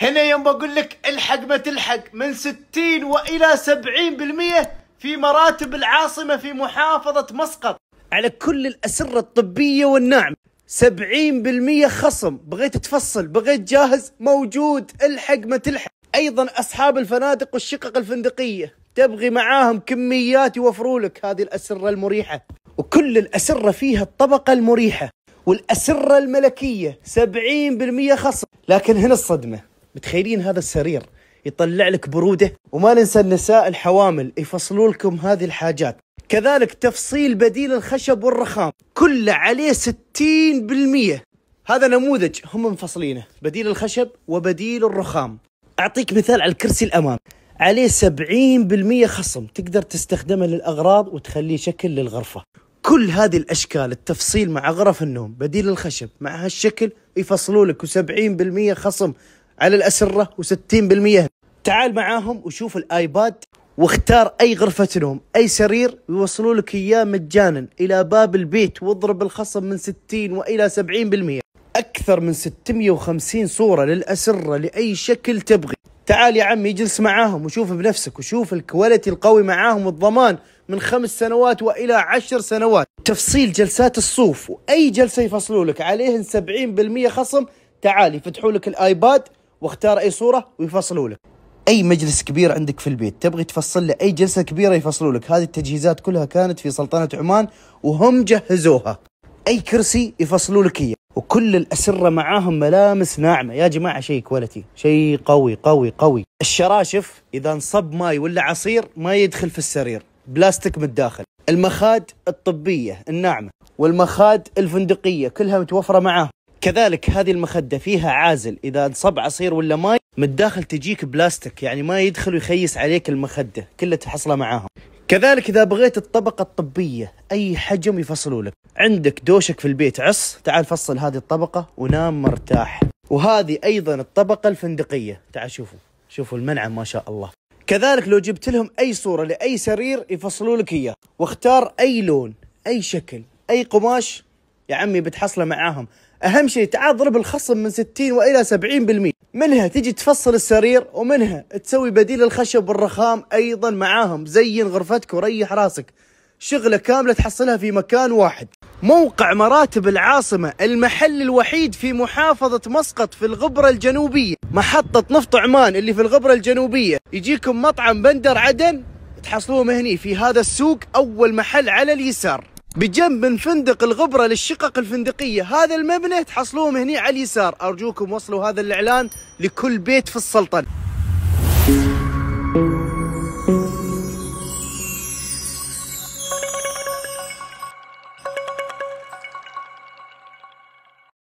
هنا يوم بقول لك الحق ما تلحق من 60 والى 70% في مراتب العاصمه في محافظه مسقط على كل الاسره الطبيه والناعم 70% خصم بغيت تفصل بغيت جاهز موجود الحق ما تلحق ايضا اصحاب الفنادق والشقق الفندقيه تبغي معاهم كميات يوفروا لك هذه الاسره المريحه وكل الاسره فيها الطبقه المريحه والاسره الملكيه 70% خصم لكن هنا الصدمه متخيلين هذا السرير يطلع لك بروده وما ننسى النساء الحوامل يفصلوا لكم هذه الحاجات كذلك تفصيل بديل الخشب والرخام كله عليه 60% هذا نموذج هم مفصلينه بديل الخشب وبديل الرخام أعطيك مثال على الكرسي الأمام عليه 70% خصم تقدر تستخدمه للأغراض وتخليه شكل للغرفة كل هذه الأشكال التفصيل مع غرف النوم بديل الخشب مع هالشكل يفصلوا لك و70% خصم على الأسرة و60% تعال معاهم وشوف الآيباد واختار أي غرفة نوم أي سرير يوصلوا لك إياه مجانا إلى باب البيت واضرب الخصم من 60 وإلى 70% أكثر من 650 صورة للأسرة لأي شكل تبغي تعال يا عمي اجلس معاهم وشوف بنفسك وشوف الكواليتي القوي معاهم والضمان من خمس سنوات والى عشر سنوات تفصيل جلسات الصوف واي جلسه يفصلوا لك عليهن 70% خصم تعال يفتحوا لك الايباد واختار اي صوره ويفصلوا لك اي مجلس كبير عندك في البيت تبغي تفصل له اي جلسه كبيره يفصلوا لك هذه التجهيزات كلها كانت في سلطنه عمان وهم جهزوها اي كرسي يفصلوا لك اياه وكل الأسرة معاهم ملامس ناعمة يا جماعة شيء كواليتي شيء قوي قوي قوي الشراشف إذا انصب ماي ولا عصير ما يدخل في السرير بلاستيك من الداخل المخاد الطبية الناعمة والمخاد الفندقية كلها متوفرة معاهم كذلك هذه المخدة فيها عازل إذا انصب عصير ولا ماء من الداخل تجيك بلاستيك يعني ما يدخل ويخيس عليك المخدة كلها تحصله معاهم كذلك إذا بغيت الطبقة الطبية أي حجم يفصلوا لك عندك دوشك في البيت عص تعال فصل هذه الطبقة ونام مرتاح وهذه أيضا الطبقة الفندقية تعال شوفوا شوفوا المنعم ما شاء الله كذلك لو جبت لهم أي صورة لأي سرير يفصلوا لك إياه واختار أي لون أي شكل أي قماش يا عمي بتحصله معاهم اهم شيء تعال ضرب الخصم من 60 والى 70% منها تجي تفصل السرير ومنها تسوي بديل الخشب والرخام ايضا معاهم زين غرفتك وريح راسك شغلة كاملة تحصلها في مكان واحد موقع مراتب العاصمة المحل الوحيد في محافظة مسقط في الغبرة الجنوبية محطة نفط عمان اللي في الغبرة الجنوبية يجيكم مطعم بندر عدن تحصلوه هني في هذا السوق أول محل على اليسار بجنب من فندق الغبره للشقق الفندقيه هذا المبنى تحصلوه هني على اليسار ارجوكم وصلوا هذا الاعلان لكل بيت في السلطنه